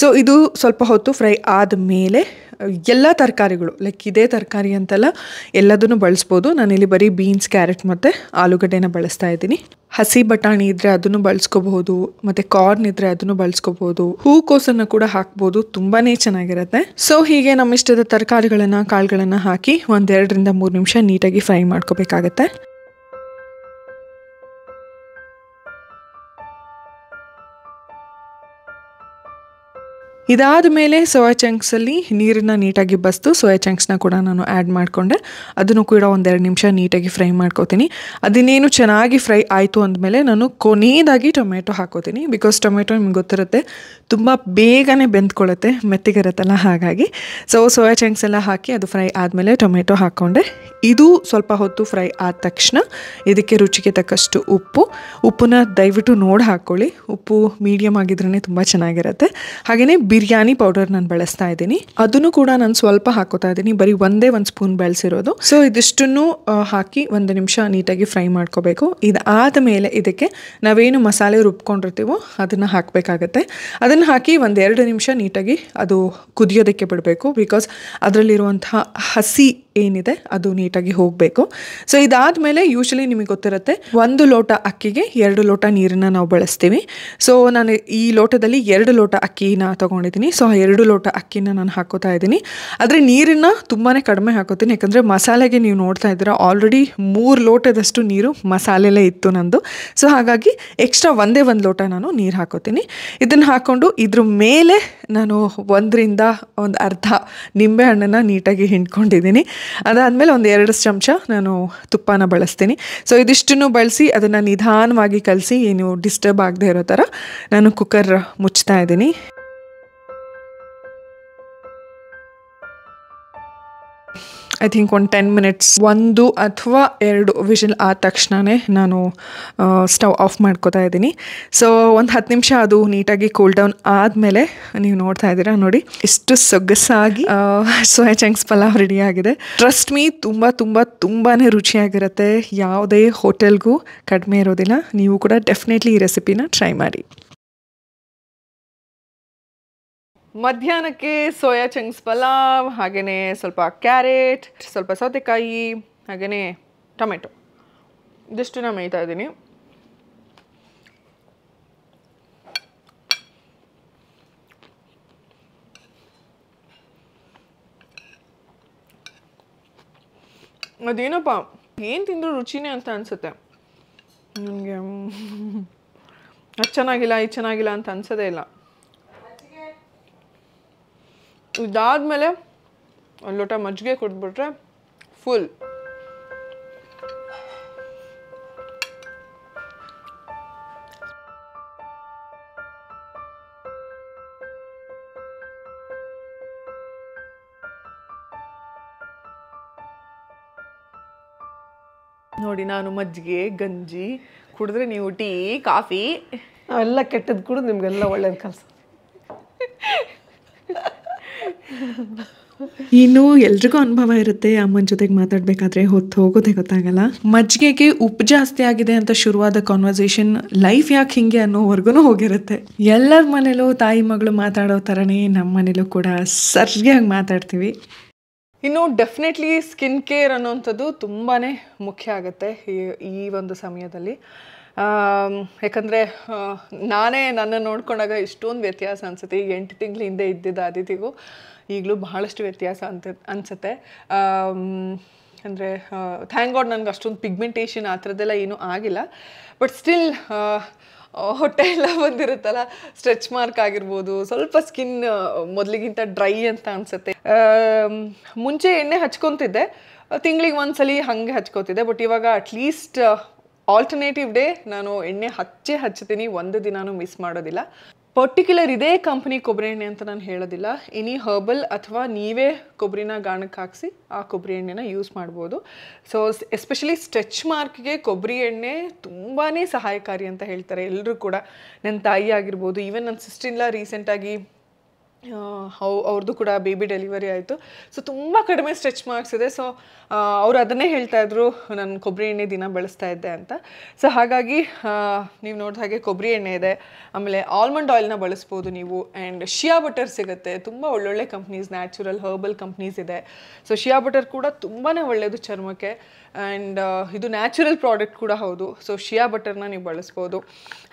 ಸೊ ಇದು ಸ್ವಲ್ಪ ಹೊತ್ತು ಫ್ರೈ ಆದ ಮೇಲೆ ಎಲ್ಲ ತರಕಾರಿಗಳು ಲೈಕ್ ಇದೇ ತರಕಾರಿ ಅಂತೆಲ್ಲ ಎಲ್ಲದನ್ನು ಬಳಸ್ಬೋದು ನಾನಿಲ್ಲಿ ಬರೀ ಬೀನ್ಸ್ ಕ್ಯಾರೆಟ್ ಮತ್ತು ಆಲೂಗಡ್ಡೆನ ಬಳಸ್ತಾ ಇದ್ದೀನಿ ಹಸಿ ಬಟಾಣಿ ಇದ್ದರೆ ಅದನ್ನು ಬಳಸ್ಕೋಬಹುದು ಮತ್ತು ಕಾರ್ನ್ ಇದ್ದರೆ ಅದನ್ನು ಬಳಸ್ಕೋಬಹುದು ಹೂಕೋಸನ್ನು ಕೂಡ ಹಾಕ್ಬೋದು ತುಂಬಾ ಚೆನ್ನಾಗಿರುತ್ತೆ ಸೊ ಹೀಗೆ ನಮ್ಮ ಇಷ್ಟದ ತರಕಾರಿಗಳನ್ನು ಕಾಳುಗಳನ್ನು ಹಾಕಿ ಒಂದೆರಡರಿಂದ ಮೂರು ನಿಮಿಷ ನೀಟಾಗಿ ಫ್ರೈ ಮಾಡ್ಕೋಬೇಕಾಗತ್ತೆ ಇದಾದ ಮೇಲೆ ಸೋಯಾ ಚಂಕ್ಸಲ್ಲಿ ನೀರನ್ನು ನೀಟಾಗಿ ಬಸ್ತು ಸೋಯಾ ಚಂಕ್ಸ್ನ ಕೂಡ ನಾನು ಆ್ಯಡ್ ಮಾಡಿಕೊಂಡೆ ಅದನ್ನು ಕೂಡ ಒಂದೆರಡು ನಿಮಿಷ ನೀಟಾಗಿ ಫ್ರೈ ಮಾಡ್ಕೋತೀನಿ ಅದನ್ನೇನು ಚೆನ್ನಾಗಿ ಫ್ರೈ ಆಯಿತು ಅಂದಮೇಲೆ ನಾನು ಕೊನೆಯದಾಗಿ ಟೊಮೆಟೊ ಹಾಕೋತೀನಿ ಬಿಕಾಸ್ ಟೊಮೆಟೊ ನಿಮ್ಗೆ ಗೊತ್ತಿರುತ್ತೆ ತುಂಬ ಬೇಗನೆ ಬೆಂದ್ಕೊಳ್ಳುತ್ತೆ ಮೆತ್ತಿಗಿರುತ್ತಲ್ಲ ಹಾಗಾಗಿ ಸೊ ಸೋಯಾ ಚಂಕ್ಸ್ ಎಲ್ಲ ಹಾಕಿ ಅದು ಫ್ರೈ ಆದಮೇಲೆ ಟೊಮೆಟೊ ಹಾಕ್ಕೊಂಡೆ ಇದು ಸ್ವಲ್ಪ ಹೊತ್ತು ಫ್ರೈ ಆದ ತಕ್ಷಣ ಇದಕ್ಕೆ ರುಚಿಗೆ ತಕ್ಕಷ್ಟು ಉಪ್ಪು ಉಪ್ಪನ್ನ ದಯವಿಟ್ಟು ನೋಡಿ ಹಾಕ್ಕೊಳ್ಳಿ ಉಪ್ಪು ಮೀಡಿಯಮ್ ಆಗಿದ್ರೇ ತುಂಬ ಚೆನ್ನಾಗಿರುತ್ತೆ ಹಾಗೆಯೇ ಬಿರಿಯಾನಿ ಪೌಡರ್ ನಾನು ಬಳಸ್ತಾ ಇದ್ದೀನಿ ಅದನ್ನು ಕೂಡ ನಾನು ಸ್ವಲ್ಪ ಹಾಕೋತಾ ಇದ್ದೀನಿ ಬರೀ ಒಂದೇ ಒಂದು ಸ್ಪೂನ್ ಬಳಸಿರೋದು ಸೊ ಇದಿಷ್ಟನ್ನು ಹಾಕಿ ಒಂದು ನಿಮಿಷ ನೀಟಾಗಿ ಫ್ರೈ ಮಾಡ್ಕೋಬೇಕು ಇದಾದ ಮೇಲೆ ಇದಕ್ಕೆ ನಾವೇನು ಮಸಾಲೆ ರುಬ್ಕೊಂಡಿರ್ತೀವೋ ಅದನ್ನು ಹಾಕಬೇಕಾಗತ್ತೆ ಅದನ್ನು ಹಾಕಿ ಒಂದೆರಡು ನಿಮಿಷ ನೀಟಾಗಿ ಅದು ಕುದಿಯೋದಕ್ಕೆ ಬಿಡಬೇಕು ಬಿಕಾಸ್ ಅದರಲ್ಲಿರುವಂತಹ ಹಸಿ ಏನಿದೆ ಅದು ನೀಟಾಗಿ ಹೋಗಬೇಕು ಸೊ ಮೇಲೆ ಯೂಶ್ವಲಿ ನಿಮಗೆ ಗೊತ್ತಿರುತ್ತೆ ಒಂದು ಲೋಟ ಅಕ್ಕಿಗೆ ಎರಡು ಲೋಟ ನೀರನ್ನ ನಾವು ಬಳಸ್ತೀವಿ ಸೊ ನಾನು ಈ ಲೋಟದಲ್ಲಿ ಎರಡು ಲೋಟ ಅಕ್ಕಿನ ತೊಗೊಂಡಿದ್ದೀನಿ ಸೊ ಆ ಎರಡು ಲೋಟ ಅಕ್ಕಿನ ನಾನು ಹಾಕೋತಾ ಇದ್ದೀನಿ ಆದರೆ ನೀರನ್ನು ತುಂಬಾ ಕಡಿಮೆ ಹಾಕೋತೀನಿ ಯಾಕಂದರೆ ಮಸಾಲೆಗೆ ನೀವು ನೋಡ್ತಾ ಇದ್ದೀರಾ ಆಲ್ರೆಡಿ ಮೂರು ಲೋಟದಷ್ಟು ನೀರು ಮಸಾಲೆಲೇ ಇತ್ತು ನಂದು ಸೊ ಹಾಗಾಗಿ ಎಕ್ಸ್ಟ್ರಾ ಒಂದೇ ಒಂದು ಲೋಟ ನಾನು ನೀರು ಹಾಕೋತೀನಿ ಇದನ್ನು ಹಾಕ್ಕೊಂಡು ಇದ್ರ ಮೇಲೆ ನಾನು ಒಂದರಿಂದ ಒಂದು ಅರ್ಧ ಹಣ್ಣನ್ನು ನೀಟಾಗಿ ಹಿಂಡ್ಕೊಂಡಿದ್ದೀನಿ ಅದಾದಮೇಲೆ ಒಂದು ಎರಡು ಚಮಚ ನಾನು ತುಪ್ಪನ ಬಳಸ್ತೀನಿ ಸೊ ಇದಿಷ್ಟನ್ನು ಬಳಸಿ ಅದನ್ನು ನಿಧಾನವಾಗಿ ಕಲಸಿ ಏನು ಡಿಸ್ಟರ್ಬ್ ಆಗದೆ ಇರೋ ಥರ ನಾನು ಕುಕ್ಕರ್ ಮುಚ್ತಾ ಇದ್ದೀನಿ ಐ ಥಿಂಕ್ ಒಂದು ಟೆನ್ ಮಿನಿಟ್ಸ್ ಒಂದು ಅಥವಾ ಎರಡು ವಿಷಲ್ ಆದ ತಕ್ಷಣವೇ ನಾನು ಸ್ಟವ್ ಆಫ್ ಮಾಡ್ಕೋತಾ ಇದ್ದೀನಿ ಸೊ ಒಂದು ಹತ್ತು ನಿಮಿಷ ಅದು ನೀಟಾಗಿ ಕೂಲ್ ಡೌನ್ ಆದಮೇಲೆ ನೀವು ನೋಡ್ತಾ ಇದ್ದೀರಾ ನೋಡಿ ಇಷ್ಟು ಸೊಗಸಾಗಿ ಸೋಯಾ ಚಂಕ್ಸ್ ಪಲಾವ್ ರೆಡಿ ಆಗಿದೆ ಟ್ರಸ್ಟ್ ಮೀ ತುಂಬ ತುಂಬ ತುಂಬಾ ರುಚಿಯಾಗಿರುತ್ತೆ ಯಾವುದೇ ಹೋಟೆಲ್ಗೂ ಕಡಿಮೆ ಇರೋದಿಲ್ಲ ನೀವು ಕೂಡ ಡೆಫಿನೆಟ್ಲಿ ಈ ರೆಸಿಪಿನ ಟ್ರೈ ಮಾಡಿ ಮಧ್ಯಾಹ್ನಕ್ಕೆ ಸೋಯಾ ಚಂಗ್ಸ್ ಪಲಾವ್ ಹಾಗೆಯೇ ಸ್ವಲ್ಪ ಕ್ಯಾರೆಟ್ ಸ್ವಲ್ಪ ಸೌತೆಕಾಯಿ ಹಾಗೆಯೇ ಟೊಮೆಟೊ ಇದಿಷ್ಟು ನಾನು ಮೇಯ್ತಾ ಇದ್ದೀನಿ ಅದೇನಪ್ಪ ಏನು ತಿಂದರೂ ರುಚಿನೇ ಅಂತ ಅನಿಸುತ್ತೆ ನನಗೆ ಅದು ಚೆನ್ನಾಗಿಲ್ಲ ಇದು ಚೆನ್ನಾಗಿಲ್ಲ ಅಂತ ಅನ್ಸೋದೇ ಇಲ್ಲ ಇದಾದಮೇಲೆ ಒಂದು ಲೋಟ ಮಜ್ಜಿಗೆ ಕುಡಿದ್ಬಿಟ್ರೆ ಫುಲ್ ನೋಡಿ ನಾನು ಮಜ್ಜಿಗೆ ಗಂಜಿ ಕುಡಿದ್ರೆ ನೀವು ಟೀ ಕಾಫಿ ಎಲ್ಲ ಕೆಟ್ಟದ್ದು ಕುಡಿದು ನಿಮಗೆಲ್ಲ ಒಳ್ಳೇದು ಕಲ್ಸ ಇನ್ನು ಎಲ್ರಿಗೂ ಅನುಭವ ಇರುತ್ತೆ ಅಮ್ಮನ ಜೊತೆಗೆ ಮಾತಾಡಬೇಕಾದ್ರೆ ಹೊತ್ತು ಹೋಗೋದೇ ಗೊತ್ತಾಗಲ್ಲ ಮಜ್ಜಿಗೆಗೆ ಉಪ್ಪು ಜಾಸ್ತಿ ಆಗಿದೆ ಅಂತ ಶುರುವಾದ ಕಾನ್ವರ್ಸೇಷನ್ ಲೈಫ್ ಯಾಕೆ ಹಿಂಗೆ ಅನ್ನೋವರೆಗೂ ಹೋಗಿರುತ್ತೆ ಎಲ್ಲರ ಮನೇಲೂ ತಾಯಿ ಮಗಳು ಮಾತಾಡೋ ತರನೇ ನಮ್ಮ ಮನೇಲೂ ಕೂಡ ಸರಿಯಾಗಿ ಮಾತಾಡ್ತೀವಿ ಇನ್ನು ಡೆಫಿನೆಟ್ಲಿ ಸ್ಕಿನ್ ಕೇರ್ ಅನ್ನೋವಂಥದ್ದು ತುಂಬಾ ಮುಖ್ಯ ಆಗುತ್ತೆ ಈ ಒಂದು ಸಮಯದಲ್ಲಿ ಯಾಕಂದರೆ ನಾನೇ ನನ್ನ ನೋಡ್ಕೊಂಡಾಗ ಇಷ್ಟೊಂದು ವ್ಯತ್ಯಾಸ ಅನಿಸುತ್ತೆ ಈಗ ಎಂಟು ತಿಂಗಳ ಹಿಂದೆ ಇದ್ದಿದ್ದ ಅದಿತಿಗೂ ಈಗಲೂ ಬಹಳಷ್ಟು ವ್ಯತ್ಯಾಸ ಅಂತ ಅನಿಸುತ್ತೆ ಅಂದರೆ ಥ್ಯಾಂಕ್ ಗಾಡ್ ನನಗೆ ಅಷ್ಟೊಂದು ಪಿಗ್ಮೆಂಟೇಷನ್ ಆ ಥರದ್ದೆಲ್ಲ ಏನೂ ಆಗಿಲ್ಲ ಬಟ್ ಸ್ಟಿಲ್ ಹೊಟ್ಟೆ ಎಲ್ಲ ಬಂದಿರುತ್ತಲ್ಲ ಸ್ಟ್ರೆಚ್ ಮಾರ್ಕ್ ಆಗಿರ್ಬೋದು ಸ್ವಲ್ಪ ಸ್ಕಿನ್ ಮೊದಲಿಗಿಂತ ಡ್ರೈ ಅಂತ ಅನಿಸುತ್ತೆ ಮುಂಚೆ ಎಣ್ಣೆ ಹಚ್ಕೊತಿದ್ದೆ ತಿಂಗಳಿಗೆ ಒಂದ್ಸಲಿ ಹಂಗೆ ಹಚ್ಕೋತಿದ್ದೆ ಬಟ್ ಇವಾಗ ಅಟ್ಲೀಸ್ಟ್ ಆಲ್ಟರ್ನೇಟಿವ್ ಡೇ ನಾನು ಎಣ್ಣೆ ಹಚ್ಚೇ ಹಚ್ಚತೀನಿ ಒಂದು ದಿನಾನೂ ಮಿಸ್ ಮಾಡೋದಿಲ್ಲ ಪರ್ಟಿಕ್ಯುಲರ್ ಇದೇ ಕಂಪ್ನಿ ಕೊಬ್ಬರಿ ಎಣ್ಣೆ ಅಂತ ನಾನು ಹೇಳೋದಿಲ್ಲ ಎನಿ ಹರ್ಬಲ್ ಅಥವಾ ನೀವೇ ಕೊಬ್ಬರಿನ ಗಾಣಕ್ಕೆ ಹಾಕಿಸಿ ಆ ಕೊಬ್ಬರಿ ಎಣ್ಣೆನ ಯೂಸ್ ಮಾಡ್ಬೋದು ಸೊ ಎಸ್ಪೆಷಲಿ ಸ್ಟ್ರೆಚ್ ಮಾರ್ಕ್ಗೆ ಕೊಬ್ಬರಿ ಎಣ್ಣೆ ತುಂಬಾ ಸಹಾಯಕಾರಿ ಅಂತ ಹೇಳ್ತಾರೆ ಎಲ್ಲರೂ ಕೂಡ ನನ್ನ ತಾಯಿ ಆಗಿರ್ಬೋದು ಈವನ್ ನನ್ನ ಸಿಸ್ಟ್ರಿಂದ ರೀಸೆಂಟಾಗಿ ಅವ್ ಅವ್ರದ್ದು ಕೂಡ ಬೇಬಿ ಡೆಲಿವರಿ ಆಯಿತು ಸೊ ತುಂಬ ಕಡಿಮೆ ಸ್ಟ್ರೆಚ್ ಮಾರ್ಕ್ಸ್ ಇದೆ ಸೊ ಅವರು ಅದನ್ನೇ ಹೇಳ್ತಾ ಇದ್ರು ನಾನು ಕೊಬ್ಬರಿ ಎಣ್ಣೆ ದಿನ ಬಳಸ್ತಾ ಇದ್ದೆ ಅಂತ ಸೊ ಹಾಗಾಗಿ ನೀವು ನೋಡಿದ ಹಾಗೆ ಕೊಬ್ಬರಿ ಎಣ್ಣೆ ಇದೆ ಆಮೇಲೆ ಆಲ್ಮಂಡ್ ಆಯಿಲ್ನ ಬಳಸ್ಬೋದು ನೀವು ಆ್ಯಂಡ್ ಶಿಯಾ ಬಟರ್ ಸಿಗುತ್ತೆ ತುಂಬ ಒಳ್ಳೊಳ್ಳೆ ಕಂಪ್ನೀಸ್ ನ್ಯಾಚುರಲ್ ಹರ್ಬಲ್ ಕಂಪ್ನೀಸ್ ಇದೆ ಸೊ ಶಿಯಾ ಬಟರ್ ಕೂಡ ತುಂಬಾ ಒಳ್ಳೆಯದು ಚರ್ಮಕ್ಕೆ ಆ್ಯಂಡ್ ಇದು ನ್ಯಾಚುರಲ್ ಪ್ರಾಡಕ್ಟ್ ಕೂಡ ಹೌದು ಸೊ ಶಿಯಾ ಬಟರ್ನ ನೀವು ಬಳಸ್ಬೋದು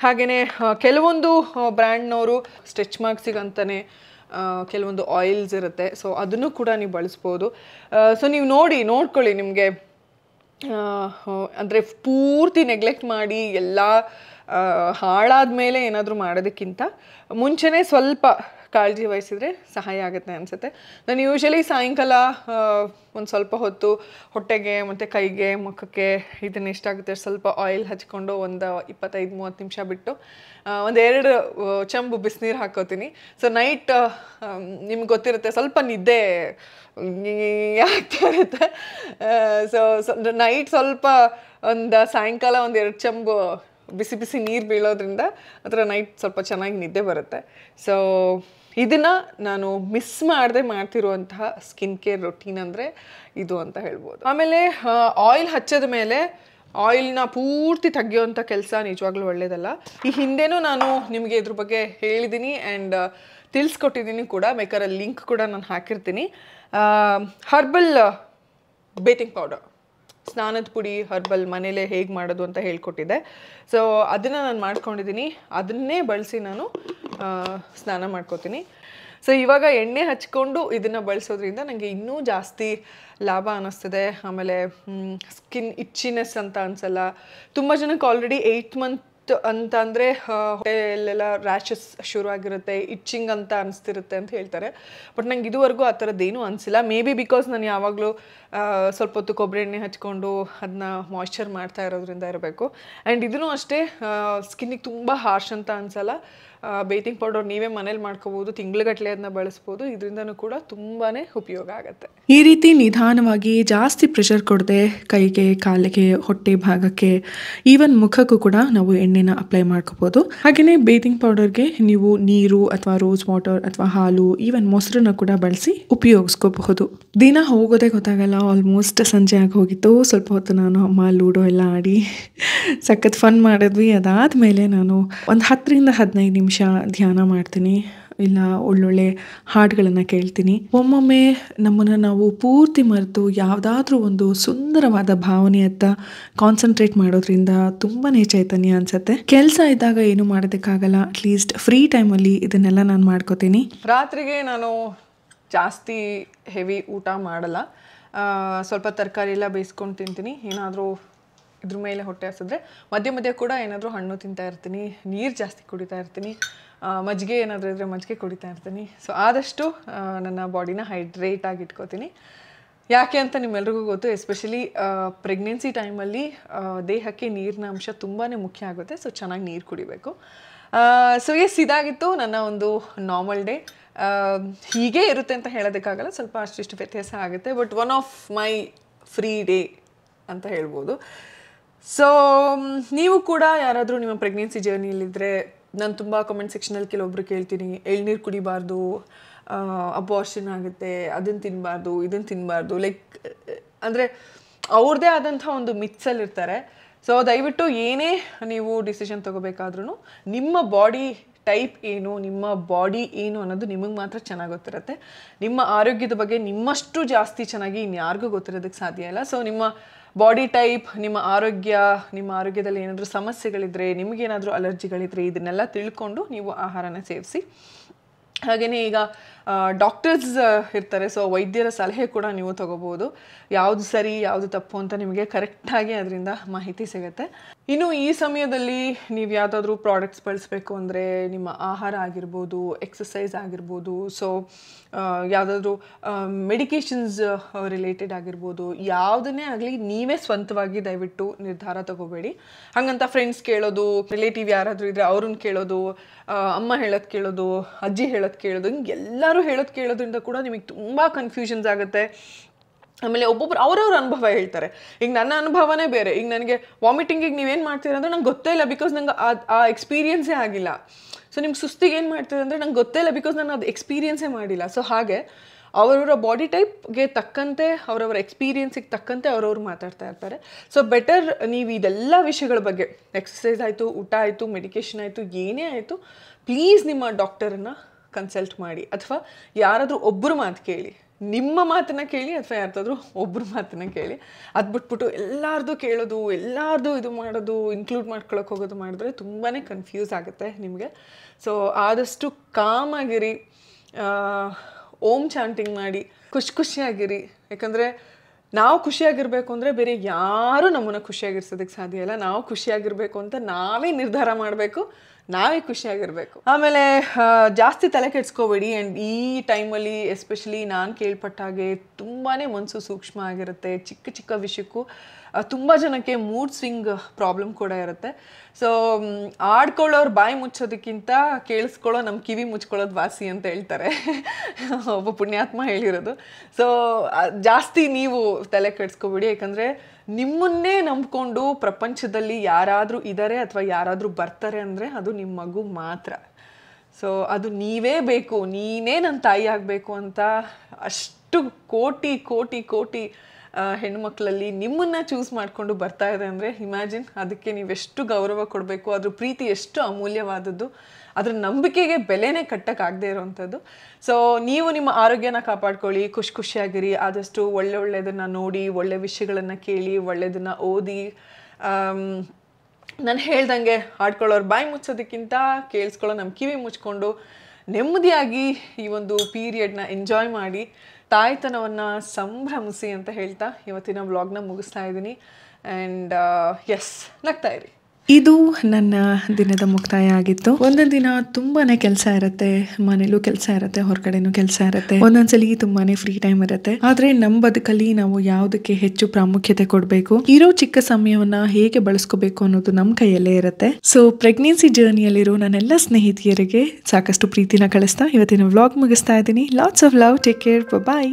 ಹಾಗೆಯೇ ಕೆಲವೊಂದು ಬ್ರ್ಯಾಂಡ್ನವರು ಸ್ಟ್ರೆಚ್ ಮಾರ್ಕ್ಸಿಗಂತಲೇ ಕೆಲವೊಂದು ಆಯಿಲ್ಸ್ ಇರುತ್ತೆ ಸೊ ಅದನ್ನು ಕೂಡ ನೀವು ಬಳಸ್ಬೋದು ಸೊ ನೀವು ನೋಡಿ ನೋಡ್ಕೊಳ್ಳಿ ನಿಮಗೆ ಅಂದರೆ ಪೂರ್ತಿ ನೆಗ್ಲೆಕ್ಟ್ ಮಾಡಿ ಎಲ್ಲ ಹಾಳಾದ ಮೇಲೆ ಏನಾದರೂ ಮಾಡೋದಕ್ಕಿಂತ ಮುಂಚೆನೇ ಸ್ವಲ್ಪ ಕಾಳಜಿ ವಹಿಸಿದರೆ ಸಹಾಯ ಆಗುತ್ತೆ ಅನಿಸುತ್ತೆ ನಾನು ಯೂಶ್ವಲಿ ಸಾಯಂಕಾಲ ಒಂದು ಸ್ವಲ್ಪ ಹೊತ್ತು ಹೊಟ್ಟೆಗೆ ಮತ್ತು ಕೈಗೆ ಮುಖಕ್ಕೆ ಇದನ್ನು ಆಗುತ್ತೆ ಸ್ವಲ್ಪ ಆಯಿಲ್ ಹಚ್ಕೊಂಡು ಒಂದು ಇಪ್ಪತ್ತೈದು ಮೂವತ್ತು ನಿಮಿಷ ಬಿಟ್ಟು ಒಂದು ಎರಡು ಚಂಬು ಬಿಸಿನೀರು ಹಾಕೋತೀನಿ ಸೊ ನೈಟ್ ನಿಮ್ಗೆ ಗೊತ್ತಿರುತ್ತೆ ಸ್ವಲ್ಪ ನಿದ್ದೆ ಆಗ್ತಾ ಇರುತ್ತೆ ಸೊ ನೈಟ್ ಸ್ವಲ್ಪ ಒಂದು ಸಾಯಂಕಾಲ ಒಂದು ಎರಡು ಚಂಬು ಬಿಸಿ ಬಿಸಿ ನೀರು ಬೀಳೋದ್ರಿಂದ ಅದರ ನೈಟ್ ಸ್ವಲ್ಪ ಚೆನ್ನಾಗಿ ನಿದ್ದೆ ಬರುತ್ತೆ ಸೊ ಇದನ್ನು ನಾನು ಮಿಸ್ ಮಾಡದೆ ಮಾಡ್ತಿರುವಂತಹ ಸ್ಕಿನ್ ಕೇರ್ ರೊಟೀನ್ ಅಂದರೆ ಇದು ಅಂತ ಹೇಳ್ಬೋದು ಆಮೇಲೆ ಆಯಿಲ್ ಹಚ್ಚದ ಮೇಲೆ ಆಯಿಲ್ನ ಪೂರ್ತಿ ತೆಗೆಯುವಂಥ ಕೆಲಸ ನಿಜವಾಗ್ಲೂ ಒಳ್ಳೆಯದಲ್ಲ ಈ ಹಿಂದೆನೂ ನಾನು ನಿಮಗೆ ಇದ್ರ ಬಗ್ಗೆ ಹೇಳಿದ್ದೀನಿ ಆ್ಯಂಡ್ ತಿಳಿಸ್ಕೊಟ್ಟಿದ್ದೀನಿ ಕೂಡ ಬೇಕಾದ್ರೆ ಲಿಂಕ್ ಕೂಡ ನಾನು ಹಾಕಿರ್ತೀನಿ ಹರ್ಬಲ್ ಬೇಕಿಂಗ್ ಪೌಡರ್ ಸ್ನಾನದ ಪುಡಿ ಹರ್ಬಲ್ ಮನೇಲೆ ಹೇಗೆ ಮಾಡೋದು ಅಂತ ಹೇಳ್ಕೊಟ್ಟಿದ್ದೆ ಸೊ ಅದನ್ನು ನಾನು ಮಾಡ್ಕೊಂಡಿದ್ದೀನಿ ಅದನ್ನೇ ಬಳಸಿ ನಾನು ಸ್ನಾನ ಮಾಡ್ಕೋತೀನಿ ಸೊ ಇವಾಗ ಎಣ್ಣೆ ಹಚ್ಕೊಂಡು ಇದನ್ನು ಬಳಸೋದ್ರಿಂದ ನನಗೆ ಇನ್ನೂ ಜಾಸ್ತಿ ಲಾಭ ಅನ್ನಿಸ್ತದೆ ಆಮೇಲೆ ಸ್ಕಿನ್ ಇಚ್ಚಿನೆಸ್ ಅಂತ ಅನಿಸಲ್ಲ ತುಂಬ ಜನಕ್ಕೆ ಆಲ್ರೆಡಿ ಏಯ್ಟ್ ಮಂತ್ ಅಂತ ಅಂದರೆ ಹೊಟ್ಟೆಯಲ್ಲೆಲ್ಲ ರ್ಯಾಷಸ್ ಶುರುವಾಗಿರುತ್ತೆ ಇಚ್ಚಿಂಗ್ ಅಂತ ಅನಿಸ್ತಿರುತ್ತೆ ಅಂತ ಹೇಳ್ತಾರೆ ಬಟ್ ನಂಗೆ ಇದುವರೆಗೂ ಆ ಥರದ್ದೇನೂ ಅನಿಸಿಲ್ಲ ಮೇ ಬಿ ಬಿಕಾಸ್ ನಾನು ಯಾವಾಗಲೂ ಸ್ವಲ್ಪ ಹೊತ್ತು ಕೊಬ್ಬರಿ ಎಣ್ಣೆ ಹಚ್ಕೊಂಡು ಅದನ್ನ ಮಾಯ್ಶ್ಚರ್ ಮಾಡ್ತಾ ಇರೋದ್ರಿಂದ ಇರಬೇಕು ಆ್ಯಂಡ್ ಇದೂ ಅಷ್ಟೇ ಸ್ಕಿನ್ನಿಗೆ ತುಂಬ ಹಾರ್ಶ್ ಅಂತ ಅನಿಸಲ್ಲ ಬೇತಿಂಗ್ ಪೌಡರ್ ನೀವೇ ಮನೇಲಿ ಮಾಡ್ಕೋಬೋದು ತಿಂಗ್ಳುಗಟ್ಟಲೆ ಅದನ್ನ ಬಳಸ್ಬೋದು ಇದರಿಂದನೂ ಕೂಡ ತುಂಬಾನೇ ಉಪಯೋಗ ಆಗುತ್ತೆ ಈ ರೀತಿ ನಿಧಾನವಾಗಿ ಜಾಸ್ತಿ ಪ್ರೆಷರ್ ಕೊಡದೆ ಕೈಗೆ ಕಾಲಿಗೆ ಹೊಟ್ಟೆ ಭಾಗಕ್ಕೆ ಈವನ್ ಮುಖಕ್ಕೂ ಕೂಡ ನಾವು ಎಣ್ಣೆನ ಅಪ್ಲೈ ಮಾಡ್ಕೋಬಹುದು ಹಾಗೆಯೇ ಬೇತಿಂಗ್ ಪೌಡರ್ಗೆ ನೀವು ನೀರು ಅಥವಾ ರೋಸ್ ವಾಟರ್ ಅಥವಾ ಹಾಲು ಈವನ್ ಮೊಸರನ್ನ ಕೂಡ ಬಳಸಿ ಉಪಯೋಗಿಸ್ಕೋಬಹುದು ದಿನ ಹೋಗೋದೇ ಗೊತ್ತಾಗಲ್ಲ ಆಲ್ಮೋಸ್ಟ್ ಸಂಜೆ ಆಗಿ ಹೋಗಿತ್ತು ಸ್ವಲ್ಪ ಹೊತ್ತು ನಾನು ಅಮ್ಮ ಲೂಡೋ ಎಲ್ಲ ಆಡಿ ಸಖತ್ ಫನ್ ಮಾಡಿದ್ವಿ ಅದಾದ ಮೇಲೆ ನಾನು ಒಂದು ಹತ್ತರಿಂದ ಹದಿನೈದು ನಿಮಿಷ ನಿಮಿಷ ಧ್ಯಾನ ಮಾಡ್ತೀನಿ ಇಲ್ಲ ಒಳ್ಳೊಳ್ಳೆ ಹಾಡುಗಳನ್ನು ಕೇಳ್ತೀನಿ ಒಮ್ಮೊಮ್ಮೆ ನಮ್ಮನ್ನು ನಾವು ಪೂರ್ತಿ ಮರೆತು ಯಾವುದಾದ್ರೂ ಒಂದು ಸುಂದರವಾದ ಭಾವನೆಯತ್ತ ಕಾನ್ಸಂಟ್ರೇಟ್ ಮಾಡೋದ್ರಿಂದ ತುಂಬಾ ಚೈತನ್ಯ ಅನಿಸುತ್ತೆ ಕೆಲಸ ಇದ್ದಾಗ ಏನು ಮಾಡೋದಕ್ಕಾಗಲ್ಲ ಅಟ್ಲೀಸ್ಟ್ ಫ್ರೀ ಟೈಮಲ್ಲಿ ಇದನ್ನೆಲ್ಲ ನಾನು ಮಾಡ್ಕೋತೀನಿ ರಾತ್ರಿಗೆ ನಾನು ಜಾಸ್ತಿ ಹೆವಿ ಊಟ ಮಾಡಲ್ಲ ಸ್ವಲ್ಪ ತರಕಾರಿ ಎಲ್ಲ ಬೇಯಿಸ್ಕೊಂಡು ತಿಂತೀನಿ ಏನಾದರೂ ಇದ್ರ ಮೇಲೆ ಹೊಟ್ಟೆ ಹಸಿದ್ರೆ ಮಧ್ಯೆ ಮಧ್ಯೆ ಕೂಡ ಏನಾದರೂ ಹಣ್ಣು ತಿಂತಾ ಇರ್ತೀನಿ ನೀರು ಜಾಸ್ತಿ ಕುಡಿತಾ ಇರ್ತೀನಿ ಮಜ್ಜಿಗೆ ಏನಾದರೂ ಇದ್ದರೆ ಮಜ್ಜಿಗೆ ಕುಡಿತಾ ಇರ್ತೀನಿ ಸೊ ಆದಷ್ಟು ನನ್ನ ಬಾಡಿನ ಹೈಡ್ರೇಟ್ ಆಗಿ ಇಟ್ಕೋತೀನಿ ಯಾಕೆ ಅಂತ ನಿಮ್ಮೆಲ್ರಿಗೂ ಗೊತ್ತು ಎಸ್ಪೆಷಲಿ ಪ್ರೆಗ್ನೆನ್ಸಿ ಟೈಮಲ್ಲಿ ದೇಹಕ್ಕೆ ನೀರಿನ ಅಂಶ ತುಂಬಾ ಮುಖ್ಯ ಆಗುತ್ತೆ ಸೊ ಚೆನ್ನಾಗಿ ನೀರು ಕುಡಿಬೇಕು ಸೊ ಎಸ್ ಇದಾಗಿತ್ತು ನನ್ನ ಒಂದು ನಾರ್ಮಲ್ ಡೇ ಹೀಗೇ ಇರುತ್ತೆ ಅಂತ ಹೇಳೋದಕ್ಕಾಗಲ್ಲ ಸ್ವಲ್ಪ ಅಷ್ಟಿಷ್ಟು ವ್ಯತ್ಯಾಸ ಆಗುತ್ತೆ but one of my free day ಅಂತ ಹೇಳ್ಬೋದು ಸೊ um, ನೀವು ಕೂಡ ಯಾರಾದರೂ ನಿಮ್ಮ ಪ್ರೆಗ್ನೆನ್ಸಿ ಜರ್ನಿಯಲ್ಲಿದ್ದರೆ ನಾನು ತುಂಬ ಕಮೆಂಟ್ ಸೆಕ್ಷನಲ್ಲಿ ಕೆಲವೊಬ್ರು ಕೇಳ್ತೀನಿ ಎಳ್ನೀರು ಕುಡಿಬಾರ್ದು ಅಬಾರ್ಷನ್ ಆಗುತ್ತೆ ಅದನ್ನು ತಿನ್ನಬಾರ್ದು ಇದನ್ನು ತಿನ್ನಬಾರ್ದು ಲೈಕ್ ಅಂದರೆ ಅವ್ರದ್ದೇ ಆದಂಥ ಒಂದು ಇರ್ತಾರೆ ಸೊ ದಯವಿಟ್ಟು ಏನೇ ನೀವು ಡಿಸಿಷನ್ ತೊಗೋಬೇಕಾದ್ರೂ ನಿಮ್ಮ ಬಾಡಿ ಟೈಪ್ ಏನು ನಿಮ್ಮ ಬಾಡಿ ಏನು ಅನ್ನೋದು ನಿಮಗೆ ಮಾತ್ರ ಚೆನ್ನಾಗಿ ಗೊತ್ತಿರುತ್ತೆ ನಿಮ್ಮ ಆರೋಗ್ಯದ ಬಗ್ಗೆ ನಿಮ್ಮಷ್ಟು ಜಾಸ್ತಿ ಚೆನ್ನಾಗಿ ಇನ್ಯಾರಿಗೂ ಗೊತ್ತಿರೋದಕ್ಕೆ ಸಾಧ್ಯ ಇಲ್ಲ ಸೊ ನಿಮ್ಮ ಬಾಡಿ ಟೈಪ್ ನಿಮ್ಮ ಆರೋಗ್ಯ ನಿಮ್ಮ ಆರೋಗ್ಯದಲ್ಲಿ ಏನಾದರೂ ಸಮಸ್ಯೆಗಳಿದ್ರೆ ನಿಮಗೇನಾದರೂ ಅಲರ್ಜಿಗಳಿದ್ರೆ ಇದನ್ನೆಲ್ಲ ತಿಳ್ಕೊಂಡು ನೀವು ಆಹಾರನ ಸೇವಿಸಿ ಹಾಗೆಯೇ ಈಗ ಡಾಕ್ಟರ್ಸ್ ಇರ್ತಾರೆ ಸೊ ವೈದ್ಯರ ಸಲಹೆ ಕೂಡ ನೀವು ತಗೋಬೋದು ಯಾವುದು ಸರಿ ಯಾವುದು ತಪ್ಪು ಅಂತ ನಿಮಗೆ ಕರೆಕ್ಟಾಗಿ ಅದರಿಂದ ಮಾಹಿತಿ ಸಿಗುತ್ತೆ ಇನ್ನು ಈ ಸಮಯದಲ್ಲಿ ನೀವು ಯಾವುದಾದ್ರೂ ಪ್ರಾಡಕ್ಟ್ಸ್ ಬಳಸಬೇಕು ಅಂದರೆ ನಿಮ್ಮ ಆಹಾರ ಆಗಿರ್ಬೋದು ಎಕ್ಸಸೈಸ್ ಆಗಿರ್ಬೋದು ಸೊ ಯಾವುದಾದ್ರೂ ಮೆಡಿಕೇಶನ್ಸ್ ರಿಲೇಟೆಡ್ ಆಗಿರ್ಬೋದು ಯಾವುದನ್ನೇ ಆಗಲಿ ನೀವೇ ಸ್ವಂತವಾಗಿ ದಯವಿಟ್ಟು ನಿರ್ಧಾರ ತಗೋಬೇಡಿ ಹಾಗಂತ ಫ್ರೆಂಡ್ಸ್ ಕೇಳೋದು ರಿಲೇಟಿವ್ ಯಾರಾದರೂ ಇದ್ದರೆ ಅವ್ರನ್ನ ಕೇಳೋದು ಅಮ್ಮ ಹೇಳೋದು ಕೇಳೋದು ಅಜ್ಜಿ ಹೇಳೋದು ಕೇಳೋದು ಹಿಂಗೆ ಎಲ್ಲರೂ ಎಲ್ಲರೂ ಹೇಳೋದು ಕೇಳೋದ್ರಿಂದ ಕೂಡ ನಿಮಗೆ ತುಂಬ ಕನ್ಫ್ಯೂಷನ್ಸ್ ಆಗುತ್ತೆ ಆಮೇಲೆ ಒಬ್ಬೊಬ್ರು ಅವರವ್ರ ಅನುಭವ ಹೇಳ್ತಾರೆ ಈಗ ನನ್ನ ಅನುಭವನೇ ಬೇರೆ ಈಗ ನನಗೆ ವಾಮಿಟಿಂಗಿಗೆ ನೀವೇನು ಮಾಡ್ತೀರ ಅಂದರೆ ನಂಗೆ ಗೊತ್ತೇ ಇಲ್ಲ ಬಿಕಾಸ್ ನಂಗೆ ಆ ಎಕ್ಸ್ಪೀರಿಯೆನ್ಸೇ ಆಗಿಲ್ಲ ಸೊ ನಿಮ್ಗೆ ಸುಸ್ತಿಗೆ ಏನು ಮಾಡ್ತೀರ ಅಂದರೆ ನಂಗೆ ಗೊತ್ತೇ ಇಲ್ಲ ಬಿಕಾಸ್ ನಾನು ಅದು ಎಕ್ಸ್ಪೀರಿಯೆನ್ಸೇ ಮಾಡಿಲ್ಲ ಸೊ ಹಾಗೆ ಅವರವರ ಬಾಡಿ ಟೈಪ್ಗೆ ತಕ್ಕಂತೆ ಅವರವರ ಎಕ್ಸ್ಪೀರಿಯೆನ್ಸಿಗೆ ತಕ್ಕಂತೆ ಅವರವ್ರು ಮಾತಾಡ್ತಾ ಇರ್ತಾರೆ ಸೊ ಬೆಟರ್ ನೀವು ಇದೆಲ್ಲ ವಿಷಯಗಳ ಬಗ್ಗೆ ಎಕ್ಸಸೈಸ್ ಆಯಿತು ಊಟ ಆಯಿತು ಮೆಡಿಕೇಷನ್ ಆಯಿತು ಏನೇ ಆಯಿತು ಪ್ಲೀಸ್ ನಿಮ್ಮ ಡಾಕ್ಟರನ್ನು ಕನ್ಸಲ್ಟ್ ಮಾಡಿ ಅಥವಾ ಯಾರಾದರೂ ಒಬ್ಬರು ಮಾತು ಕೇಳಿ ನಿಮ್ಮ ಮಾತನ್ನ ಕೇಳಿ ಅಥವಾ ಯಾರ್ದಾದ್ರೂ ಒಬ್ಬರು ಮಾತನ್ನ ಕೇಳಿ ಅದು ಬಿಟ್ಬಿಟ್ಟು ಎಲ್ಲರದು ಕೇಳೋದು ಎಲ್ಲಾರ್ದು ಇದು ಮಾಡೋದು ಇನ್ಕ್ಲೂಡ್ ಮಾಡ್ಕೊಳಕ್ಕೆ ಹೋಗೋದು ಮಾಡಿದ್ರೆ ತುಂಬಾ ಕನ್ಫ್ಯೂಸ್ ಆಗುತ್ತೆ ನಿಮಗೆ ಸೊ ಆದಷ್ಟು ಆಗಿರಿ ಓಮ್ ಚಾಂಟಿಂಗ್ ಮಾಡಿ ಖುಷಿ ಖುಷಿಯಾಗಿರಿ ಯಾಕಂದರೆ ನಾವು ಖುಷಿಯಾಗಿರಬೇಕು ಅಂದರೆ ಬೇರೆ ಯಾರೂ ನಮ್ಮನ್ನು ಖುಷಿಯಾಗಿರ್ಸೋದಕ್ಕೆ ಸಾಧ್ಯ ಇಲ್ಲ ನಾವು ಖುಷಿಯಾಗಿರಬೇಕು ಅಂತ ನಾವೇ ನಿರ್ಧಾರ ಮಾಡಬೇಕು ನಾವೇ ಖುಷಿಯಾಗಿರಬೇಕು ಆಮೇಲೆ ಜಾಸ್ತಿ ತಲೆ ಕೆಡ್ಸ್ಕೋಬೇಡಿ ಆ್ಯಂಡ್ ಈ ಟೈಮಲ್ಲಿ ಎಸ್ಪೆಷಲಿ ನಾನು ಕೇಳ್ಪಟ್ಟ ಹಾಗೆ ತುಂಬಾ ಮನಸ್ಸು ಸೂಕ್ಷ್ಮ ಆಗಿರುತ್ತೆ ಚಿಕ್ಕ ಚಿಕ್ಕ ವಿಷಯಕ್ಕೂ ತುಂಬ ಜನಕ್ಕೆ ಮೂಡ್ ಸ್ವಿಂಗ್ ಪ್ರಾಬ್ಲಮ್ ಕೂಡ ಇರುತ್ತೆ ಸೊ ಆಡ್ಕೊಳ್ಳೋರು ಬಾಯಿ ಮುಚ್ಚೋದಕ್ಕಿಂತ ಕೇಳಿಸ್ಕೊಳ್ಳೋ ನಮ್ಮ ಕಿವಿ ಮುಚ್ಕೊಳ್ಳೋದು ವಾಸಿ ಅಂತ ಹೇಳ್ತಾರೆ ಒಬ್ಬ ಪುಣ್ಯಾತ್ಮ ಹೇಳಿರೋದು ಸೊ ಜಾಸ್ತಿ ನೀವು ತಲೆ ಕೆಡ್ಸ್ಕೊಬಿಡಿ ಯಾಕಂದರೆ ನಿಮ್ಮನ್ನೇ ನಂಬಿಕೊಂಡು ಪ್ರಪಂಚದಲ್ಲಿ ಯಾರಾದರೂ ಇದ್ದಾರೆ ಅಥವಾ ಯಾರಾದರೂ ಬರ್ತಾರೆ ಅಂದರೆ ಅದು ನಿಮ್ಮ ಮಗು ಮಾತ್ರ ಸೊ ಅದು ನೀವೇ ಬೇಕು ನೀನೇ ನನ್ನ ತಾಯಿ ಆಗಬೇಕು ಅಂತ ಅಷ್ಟು ಕೋಟಿ ಕೋಟಿ ಕೋಟಿ ಹೆಣ್ಮಕ್ಳಲ್ಲಿ ನಿಮ್ಮನ್ನು ಚೂಸ್ ಮಾಡಿಕೊಂಡು ಬರ್ತಾ ಇದೆ ಅಂದರೆ ಇಮ್ಯಾಜಿನ್ ಅದಕ್ಕೆ ನೀವೆಷ್ಟು ಗೌರವ ಕೊಡಬೇಕು ಅದ್ರ ಪ್ರೀತಿ ಎಷ್ಟು ಅಮೂಲ್ಯವಾದದ್ದು ಅದ್ರ ನಂಬಿಕೆಗೆ ಬೆಲೆನೇ ಕಟ್ಟಕ್ಕಾಗದೇ ಇರೋವಂಥದ್ದು ಸೊ ನೀವು ನಿಮ್ಮ ಆರೋಗ್ಯನ ಕಾಪಾಡ್ಕೊಳ್ಳಿ ಖುಷಿ ಖುಷಿಯಾಗಿರಿ ಆದಷ್ಟು ಒಳ್ಳೆ ಒಳ್ಳೆಯದನ್ನು ನೋಡಿ ಒಳ್ಳೆ ವಿಷಯಗಳನ್ನು ಕೇಳಿ ಒಳ್ಳೆಯದನ್ನು ಓದಿ ನಾನು ಹೇಳ್ದಂಗೆ ಹಾಡ್ಕೊಳ್ಳೋರು ಬಾಯಿ ಮುಚ್ಚೋದಕ್ಕಿಂತ ಕೇಳಿಸ್ಕೊಳ್ಳೋ ನಮ್ಮ ಕಿವಿ ಮುಚ್ಕೊಂಡು ನೆಮ್ಮದಿಯಾಗಿ ಈ ಒಂದು ಪೀರಿಯಡ್ನ ಎಂಜಾಯ್ ಮಾಡಿ ತಾಯ್ತನವನ್ನು ಸಂಭ್ರಮಿಸಿ ಅಂತ ಹೇಳ್ತಾ ಇವತ್ತಿನ ವ್ಲಾಗ್ನ ಮುಗಿಸ್ತಾ ಇದ್ದೀನಿ ಆ್ಯಂಡ್ ಎಸ್ ನಗ್ತಾಯಿರಿ ಇದು ನನ್ನ ದಿನದ ಮುಕ್ತಾಯ ಆಗಿತ್ತು ಒಂದೊಂದು ದಿನ ತುಂಬಾನೇ ಕೆಲಸ ಇರುತ್ತೆ ಮನೇಲೂ ಕೆಲಸ ಇರುತ್ತೆ ಹೊರಗಡೆನೂ ಕೆಲಸ ಇರುತ್ತೆ ಒಂದೊಂದ್ಸಲಿ ತುಂಬಾನೇ ಫ್ರೀ ಟೈಮ್ ಇರುತ್ತೆ ಆದ್ರೆ ನಮ್ ಬದುಕಲ್ಲಿ ನಾವು ಯಾವುದಕ್ಕೆ ಹೆಚ್ಚು ಪ್ರಾಮುಖ್ಯತೆ ಕೊಡಬೇಕು ಇರೋ ಚಿಕ್ಕ ಸಮಯವನ್ನ ಹೇಗೆ ಬಳಸ್ಕೋಬೇಕು ಅನ್ನೋದು ನಮ್ಮ ಕೈಯಲ್ಲೇ ಇರುತ್ತೆ ಸೊ ಪ್ರೆಗ್ನೆನ್ಸಿ ಜರ್ನಿಯಲ್ಲಿರೋ ನನ್ನೆಲ್ಲ ಸ್ನೇಹಿತೆಯರಿಗೆ ಸಾಕಷ್ಟು ಪ್ರೀತಿನ ಕಳಿಸ್ತಾ ಇವತ್ತಿನ ವ್ಲಾಗ್ ಮುಗಿಸ್ತಾ ಇದ್ದೀನಿ lots of love take care bye